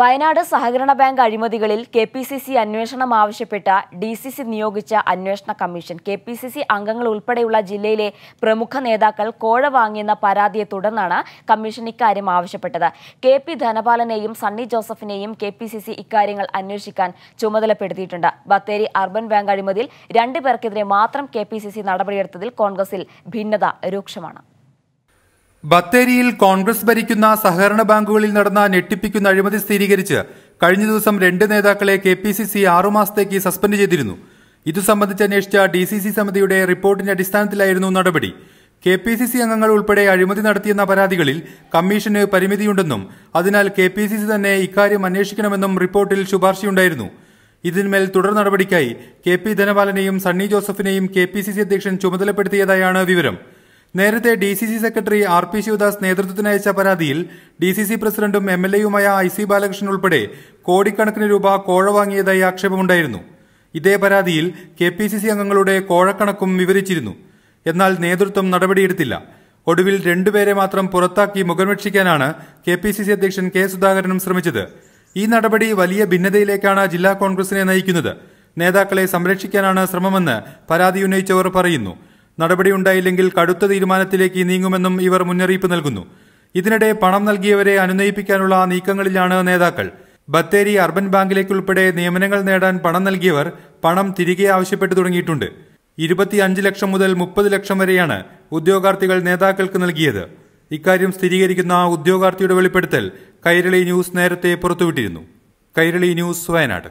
വയനാട് സഹകരണ ബാങ്ക് അഴിമതികളിൽ K P C C അന്വേഷണം ആവശ്യപ്പെട്ട ഡി സി സി നിയോഗിച്ച അന്വേഷണ commission K P C C അംഗങ്ങൾ ഉൾപ്പെടെയുള്ള ജില്ലയിലെ പ്രമുഖ നേതാക്കൾ കോഴ വാങ്ങിയെന്ന പരാതിയെ തുടർന്നാണ് കമ്മീഷൻ ഇക്കാര്യം ആവശ്യപ്പെട്ടത് കെ പി ധനപാലനെയും സണ്ണി ജോസഫിനെയും കെ പി സി സി ഇക്കാര്യങ്ങൾ അന്വേഷിക്കാൻ ചുമതലപ്പെടുത്തിയിട്ടുണ്ട് ബത്തേരി അർബൻ ബാങ്ക് അഴിമതിയിൽ രണ്ടുപേർക്കെതിരെ മാത്രം കെ പി സി സി നടപടിയെടുത്തതിൽ കോൺഗ്രസിൽ ഭിന്നത രൂക്ഷമാണ് ബത്തേരിയിൽ കോൺഗ്രസ് ഭരിക്കുന്ന സഹകരണ ബാങ്കുകളിൽ നടന്ന ഞെട്ടിപ്പിക്കുന്ന അഴിമതി സ്ഥിരീകരിച്ച് കഴിഞ്ഞ ദിവസം രണ്ട് നേതാക്കളെ കെ പി സി സി ആറുമാസത്തേക്ക് സസ്പെൻഡ് ചെയ്തിരുന്നു ഇതു സംബന്ധിച്ച് അന്വേഷിച്ച ഡി സി സി സമിതിയുടെ റിപ്പോർട്ടിന്റെ അടിസ്ഥാനത്തിലായിരുന്നു നടപടി കെ പി സി സി അംഗങ്ങൾ ഉൾപ്പെടെ അഴിമതി നടത്തിയെന്ന പരാതികളിൽ കമ്മീഷന് പരിമിതിയുണ്ടെന്നും അതിനാൽ കെ പി സി സി തന്നെ ഇക്കാര്യം അന്വേഷിക്കണമെന്നും റിപ്പോർട്ടിൽ ശുപാർശയുണ്ടായിരുന്നു ഇതിന്മേൽ തുടർ നടപടിക്കായി കെ പി ധനപാലനെയും സണ്ണി ജോസഫിനെയും കെ പി സി സി അധ്യക്ഷൻ ചുമതലപ്പെടുത്തിയതായാണ് വിവരം നേരത്തെ D C C secretary R P Sivadas നേതൃത്വത്തിന് അയച്ച പരാതിയിൽ ഡി സി സി പ്രസിഡന്റും എം എൽ എയുമായ ഐ സി ബാലകൃഷ്ണൻ ഉൾപ്പെടെ കോടിക്കണക്കിന് രൂപ കോഴ വാങ്ങിയതായി ആക്ഷേപമുണ്ടായിരുന്നു ഇതേ പരാതിയിൽ കെ പി സി സി അംഗങ്ങളുടെ കോഴക്കണക്കും വിവരിച്ചിരുന്നു എന്നാൽ നേതൃത്വം നടപടിയെടുത്തില്ല ഒടുവിൽ രണ്ടുപേരെ മാത്രം പുറത്താക്കി രക്ഷിക്കാനാണ് കെ പി സി സി അധ്യക്ഷൻ കെ സുധാകരനും ശ്രമിച്ചത് ഈ നടപടി വലിയ ഭിന്നതയിലേക്കാണ് ജില്ലാ കോൺഗ്രസിനെ നയിക്കുന്നത് നേതാക്കളെ സംരക്ഷിക്കാനാണ് ശ്രമമെന്ന് പരാതി ഉന്നയിച്ചവർ പറയുന്നു നടപടിയുണ്ടായില്ലെങ്കിൽ കടുത്ത തീരുമാനത്തിലേക്ക് നീങ്ങുമെന്നും ഇവർ മുന്നറിയിപ്പ് നൽകുന്നു ഇതിനിടെ പണം നൽകിയവരെ അനുനയിപ്പിക്കാനുള്ള നീക്കങ്ങളിലാണ് നേതാക്കൾ ബത്തേരി അർബൻ ബാങ്കിലേക്കുൾപ്പെടെ നിയമനങ്ങൾ നേടാൻ പണം നൽകിയവർ പണം തിരികെ ആവശ്യപ്പെട്ടു തുടങ്ങിയിട്ടുണ്ട് ഇരുപത്തിയഞ്ച് ലക്ഷം മുതൽ മുപ്പത് ലക്ഷം വരെയാണ് ഉദ്യോഗാർത്ഥികൾ നേതാക്കൾക്ക് നൽകിയത് ഇക്കാര്യം സ്ഥിരീകരിക്കുന്ന ഉദ്യോഗാർത്ഥിയുടെ വെളിപ്പെടുത്തൽ കൈരളി ന്യൂസ് നേരത്തെ പുറത്തുവിട്ടിരുന്നു കൈരളി ന്യൂസ് വയനാട്